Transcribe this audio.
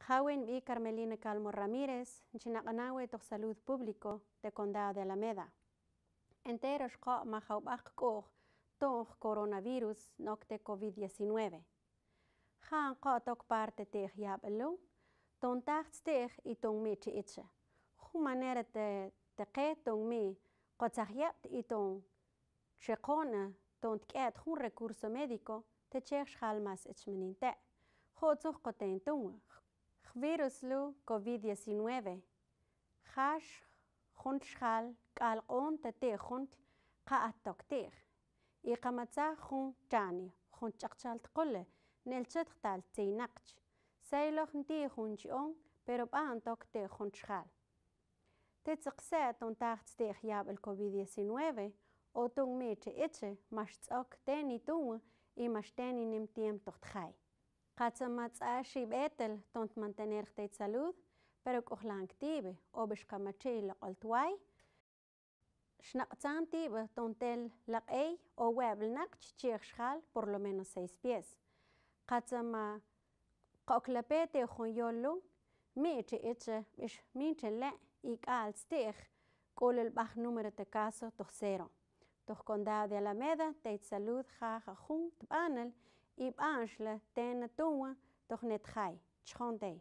Jawen y Carmelina Calmo Ramírez, Chinacanawe to Salud Público de Condado de Alameda. enteros shko mahaubak to coronavirus nocte COVID-19. Han kotok parte te yabelo, ton te y ton mi itche. Ju manera te teqe ton mi, kotzahyat y ton checona, ton tkiet un recurso médico te chech halmas echmeninte. Jotzuk koten tunga, virusslu COVID-19. Xax xunxal gal on te te xunt qa attoktir. Iqamatsa xun tani xun chaqchalt qulle nel chatqtal tinaqch. Sayloq nti xun chon pero pa antok te xun xal. Te tsqsat on taqt te xiyab el COVID-19 o tung meche eche mashtsok teni tu i mashteni nim tiem toqtxay. Katzamatzaxi Betel tontmantenerte salud, pero kojlantibe, obexkamachil oltwai, xnaqtzan tibe tontel laqey o weblnak chichixxal por lo menos seis pies. Katzama qoklapete jonyolun, michi iche bix minchele ik'alstij k'olilb'aj número de caso toj cero. Toj condado de Alameda teit salud ja jajun tb'anal y b'a'ax la te toch toj netjay